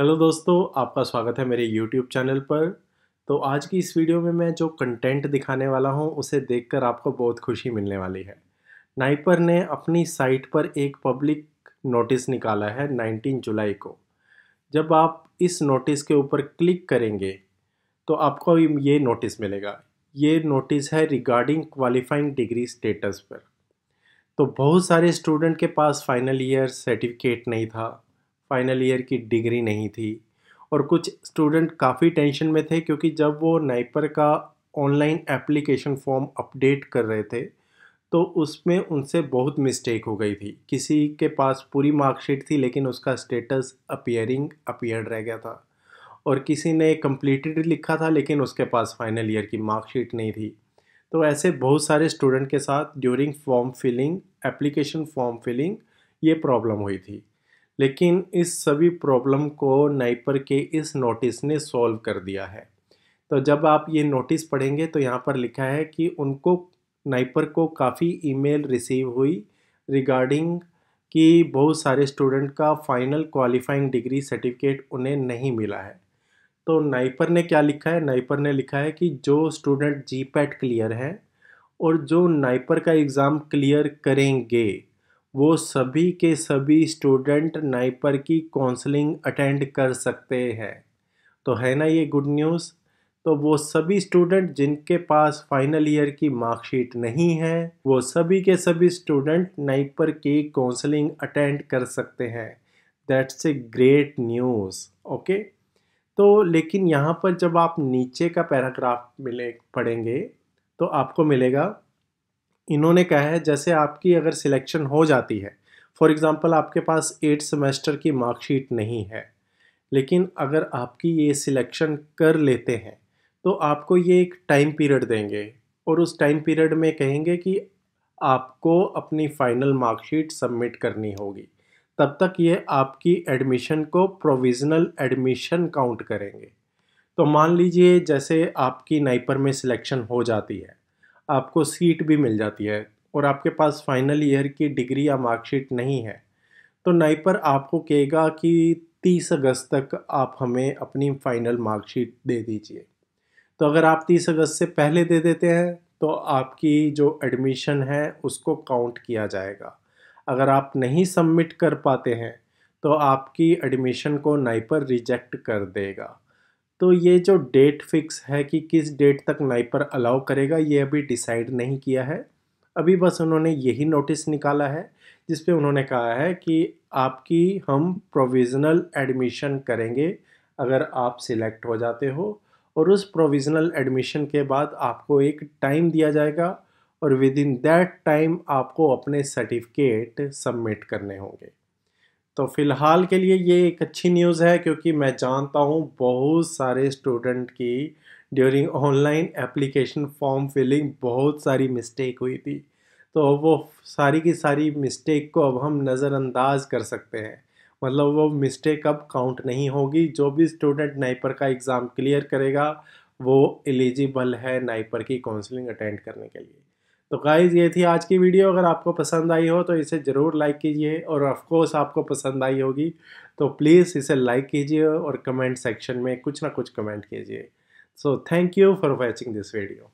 hello दोस्तों आपका स्वागत है मेरे यूट्यूब चैनल पर तो आज की इस वीडियो में मैं जो कंटेंट दिखाने वाला हूं उसे देखकर आपको बहुत खुशी मिलने वाली है नाइपर ने अपनी साइट पर एक पब्लिक नोटिस निकाला है 19 जुलाई को जब आप इस नोटिस के ऊपर क्लिक करेंगे तो आपको ये नोटिस मिलेगा ये नोटिस है रिगार्डिंग क्वालिफाइंग डिग्री स्टेटस पर तो बहुत सारे स्टूडेंट के पास फाइनल ईयर सर्टिफिकेट नहीं था फाइनल ईयर की डिग्री नहीं थी और कुछ स्टूडेंट काफ़ी टेंशन में थे क्योंकि जब वो नाइपर का ऑनलाइन एप्लीकेशन फॉर्म अपडेट कर रहे थे तो उसमें उनसे बहुत मिस्टेक हो गई थी किसी के पास पूरी मार्कशीट थी लेकिन उसका स्टेटस अपियरिंग अपियर रह गया था और किसी ने कम्प्लीटेड लिखा था लेकिन उसके पास फाइनल ईयर की मार्कशीट नहीं थी तो ऐसे बहुत सारे स्टूडेंट के साथ during form filling application form filling ये प्रॉब्लम हुई थी लेकिन इस सभी प्रॉब्लम को नाइपर के इस नोटिस ने सॉल्व कर दिया है तो जब आप ये नोटिस पढ़ेंगे तो यहाँ पर लिखा है कि उनको नाइपर को काफ़ी ईमेल रिसीव हुई रिगार्डिंग कि बहुत सारे स्टूडेंट का फाइनल क्वालिफाइंग डिग्री सर्टिफिकेट उन्हें नहीं मिला है तो नाइपर ने क्या लिखा है नाइपर ने लिखा है कि जो स्टूडेंट जी पैट क्लियर हैं और जो नाइपर का एग्ज़ाम क्लियर करेंगे वो सभी के सभी स्टूडेंट नाइपर की काउंसलिंग अटेंड कर सकते हैं तो है ना ये गुड न्यूज़ तो वो सभी स्टूडेंट जिनके पास फाइनल ईयर की मार्कशीट नहीं है वो सभी के सभी स्टूडेंट नाइपर की काउंसलिंग अटेंड कर सकते हैं that's a great news okay तो लेकिन यहाँ पर जब आप नीचे का पैराग्राफ मिले पढ़ेंगे तो आपको मिलेगा इन्होंने कहा है जैसे आपकी अगर सिलेक्शन हो जाती है फॉर एग्ज़ाम्पल आपके पास एट सेमेस्टर की मार्कशीट नहीं है लेकिन अगर आपकी ये सिलेक्शन कर लेते हैं तो आपको ये एक टाइम पीरियड देंगे और उस टाइम पीरियड में कहेंगे कि आपको अपनी फ़ाइनल मार्कशीट सबमिट करनी होगी तब तक ये आपकी एडमिशन को प्रोविज़नल एडमिशन काउंट करेंगे तो मान लीजिए जैसे आपकी नाइपर में सिलेक्शन हो जाती है आपको सीट भी मिल जाती है और आपके पास फाइनल ईयर की डिग्री या मार्कशीट नहीं है तो नाइपर आपको कहेगा कि 30 अगस्त तक आप हमें अपनी फ़ाइनल मार्कशीट दे दीजिए तो अगर आप 30 अगस्त से पहले दे देते हैं तो आपकी जो एडमिशन है उसको काउंट किया जाएगा अगर आप नहीं सबमिट कर पाते हैं तो आपकी एडमिशन को नाइपर रिजेक्ट कर देगा तो ये जो डेट फिक्स है कि किस डेट तक नाइपर अलाउ करेगा ये अभी डिसाइड नहीं किया है अभी बस उन्होंने यही नोटिस निकाला है जिस पे उन्होंने कहा है कि आपकी हम प्रोविज़नल एडमिशन करेंगे अगर आप सिलेक्ट हो जाते हो और उस प्रोविज़नल एडमिशन के बाद आपको एक टाइम दिया जाएगा और विद इन दैट टाइम आपको अपने सर्टिफिकेट सबमिट करने होंगे तो फ़िलहाल के लिए ये एक अच्छी न्यूज़ है क्योंकि मैं जानता हूँ बहुत सारे स्टूडेंट की during online application form filling बहुत सारी मिस्टेक हुई थी तो वो सारी की सारी मिस्टेक को अब हम नज़रअंदाज कर सकते हैं मतलब वो मिस्टेक अब काउंट नहीं होगी जो भी स्टूडेंट नाइपर का एग्ज़ाम क्लियर करेगा वो एलिजिबल है नाइपर की काउंसलिंग अटेंड करने के लिए तो गाइज़ ये थी आज की वीडियो अगर आपको पसंद आई हो तो इसे ज़रूर लाइक कीजिए और ऑफ़ आपको पसंद आई होगी तो प्लीज़ इसे लाइक कीजिए और कमेंट सेक्शन में कुछ ना कुछ कमेंट कीजिए so thank you for watching this video